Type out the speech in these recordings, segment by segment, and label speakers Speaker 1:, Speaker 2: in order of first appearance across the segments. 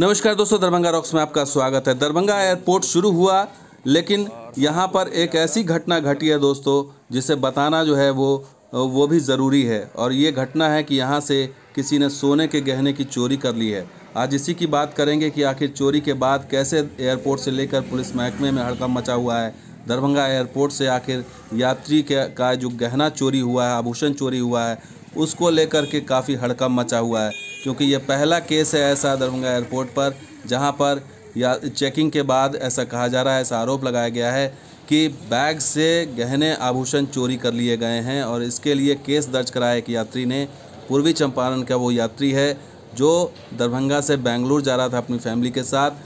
Speaker 1: नमस्कार दोस्तों दरभंगा रॉक्स में आपका स्वागत है दरभंगा एयरपोर्ट शुरू हुआ लेकिन यहाँ पर एक ऐसी घटना घटी है दोस्तों जिसे बताना जो है वो वो भी ज़रूरी है और ये घटना है कि यहाँ से किसी ने सोने के गहने की चोरी कर ली है आज इसी की बात करेंगे कि आखिर चोरी के बाद कैसे एयरपोर्ट से लेकर पुलिस महकमे में हड़कम मचा हुआ है दरभंगा एयरपोर्ट से आखिर यात्री के का जो गहना चोरी हुआ है आभूषण चोरी हुआ है उसको लेकर के काफ़ी हड़कम मचा हुआ है क्योंकि ये पहला केस है ऐसा दरभंगा एयरपोर्ट पर जहाँ पर या चेकिंग के बाद ऐसा कहा जा रहा है ऐसा आरोप लगाया गया है कि बैग से गहने आभूषण चोरी कर लिए गए हैं और इसके लिए केस दर्ज कराया एक यात्री ने पूर्वी चंपारण का वो यात्री है जो दरभंगा से बेंगलुरु जा रहा था अपनी फैमिली के साथ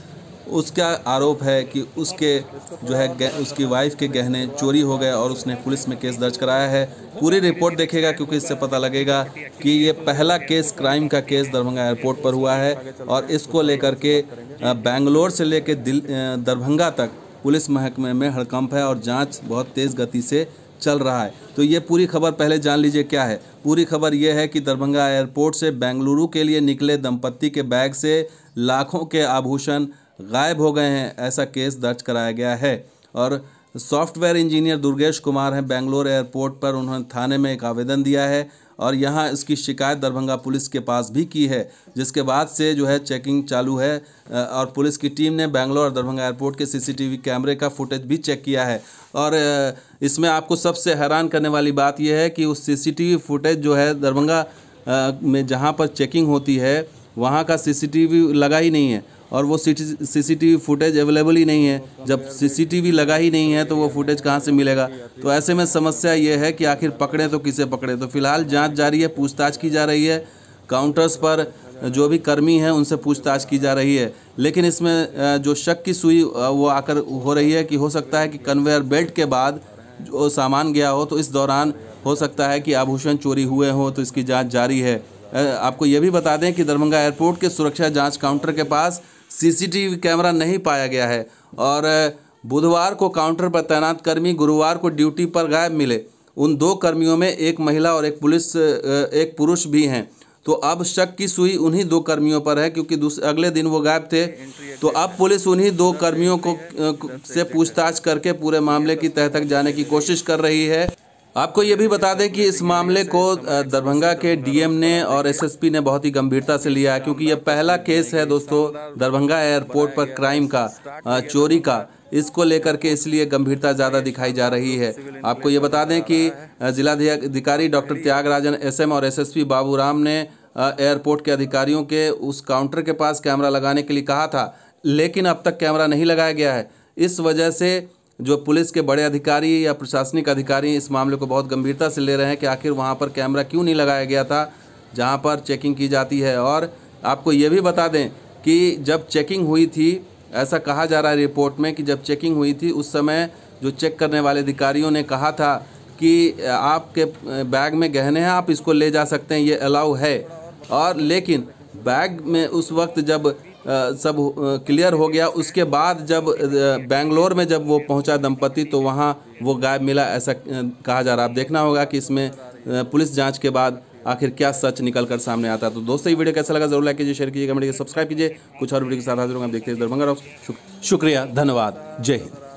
Speaker 1: उसका आरोप है कि उसके जो है उसकी वाइफ के गहने चोरी हो गए और उसने पुलिस में केस दर्ज कराया है पूरी रिपोर्ट देखेगा क्योंकि इससे पता लगेगा कि ये पहला केस क्राइम का केस दरभंगा एयरपोर्ट पर हुआ है और इसको लेकर के बेंगलोर से लेकर दिल दरभंगा तक पुलिस महकमे में हड़कंप है और जांच बहुत तेज़ गति से चल रहा है तो ये पूरी खबर पहले जान लीजिए क्या है पूरी खबर यह है कि दरभंगा एयरपोर्ट से बेंगलुरु के लिए निकले दंपत्ति के बैग से लाखों के आभूषण गायब हो गए हैं ऐसा केस दर्ज कराया गया है और सॉफ्टवेयर इंजीनियर दुर्गेश कुमार हैं बेंगलोर एयरपोर्ट पर उन्होंने थाने में एक आवेदन दिया है और यहाँ इसकी शिकायत दरभंगा पुलिस के पास भी की है जिसके बाद से जो है चेकिंग चालू है और पुलिस की टीम ने बेंगलोर और दरभंगा एयरपोर्ट के सीसीटीवी कैमरे का फुटेज भी चेक किया है और इसमें आपको सबसे हैरान करने वाली बात यह है कि उस सीसीटीवी फुटेज जो है दरभंगा में जहाँ पर चेकिंग होती है वहाँ का सीसीटीवी लगा ही नहीं है और वो C C T V footage available ही नहीं है जब सी सी टी वी लगा ही नहीं है तो वो फुटेज कहाँ से मिलेगा तो ऐसे में समस्या ये है कि आखिर पकड़े तो किसे पकड़े तो फिलहाल जाँच जारी है पूछताछ की जा रही है काउंटर्स पर जो भी कर्मी हैं उनसे पूछताछ की जा रही है लेकिन इसमें जो शक की सुई वो आकर हो रही है कि हो सकता है कि कन्वेयर बेल्ट के बाद जो सामान गया हो तो इस दौरान हो सकता है कि आभूषण चोरी हुए हों तो इसकी जांच जारी है आपको ये भी बता दें कि दरभंगा एयरपोर्ट के सुरक्षा जांच काउंटर के पास सीसीटीवी कैमरा नहीं पाया गया है और बुधवार को काउंटर पर तैनात कर्मी गुरुवार को ड्यूटी पर गायब मिले उन दो कर्मियों में एक महिला और एक पुलिस एक पुरुष भी हैं तो अब शक की सुई उन्हीं दो कर्मियों पर है क्योंकि अगले दिन वो गायब थे तो अब पुलिस उन्हीं दो कर्मियों को से पूछताछ करके पूरे मामले की तह तक जाने की कोशिश कर रही है आपको ये भी बता दें कि इस मामले को दरभंगा के डीएम ने और एसएसपी ने बहुत ही गंभीरता से लिया है क्योंकि यह पहला केस है दोस्तों दरभंगा एयरपोर्ट पर क्राइम का चोरी का इसको लेकर के इसलिए गंभीरता ज़्यादा दिखाई जा रही है आपको ये बता दें कि जिलाधिकारी डॉक्टर त्यागराजन एसएम और एसएसपी बाबूराम ने एयरपोर्ट के अधिकारियों के उस काउंटर के पास कैमरा लगाने के लिए कहा था लेकिन अब तक कैमरा नहीं लगाया गया है इस वजह से जो पुलिस के बड़े अधिकारी या प्रशासनिक अधिकारी इस मामले को बहुत गंभीरता से ले रहे हैं कि आखिर वहाँ पर कैमरा क्यों नहीं लगाया गया था जहाँ पर चेकिंग की जाती है और आपको ये भी बता दें कि जब चेकिंग हुई थी ऐसा कहा जा रहा है रिपोर्ट में कि जब चेकिंग हुई थी उस समय जो चेक करने वाले अधिकारियों ने कहा था कि आपके बैग में गहने हैं आप इसको ले जा सकते हैं ये अलाउ है और लेकिन बैग में उस वक्त जब सब क्लियर हो गया उसके बाद जब बेंगलोर में जब वो पहुंचा दंपति तो वहाँ वो गायब मिला ऐसा कहा जा रहा है आप देखना होगा कि इसमें पुलिस जांच के बाद आखिर क्या सच निकल कर सामने आता तो दोस्तों ये वीडियो कैसा लगा जरूर लाइक कीजिए शेयर कीजिए कमेंट कीजिए सब्सक्राइब कीजिए कुछ और वीडियो के साथ हाजिर होंगे देखते हैं दरभंगा शुक्रिया धन्यवाद जय हिंद